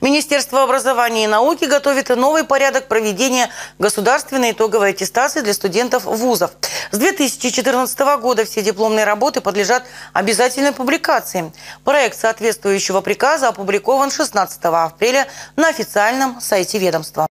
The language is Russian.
Министерство образования и науки готовит новый порядок проведения государственной итоговой аттестации для студентов вузов. С 2014 года все дипломные работы подлежат обязательной публикации. Проект соответствующего приказа опубликован 16 апреля на официальном сайте ведомства.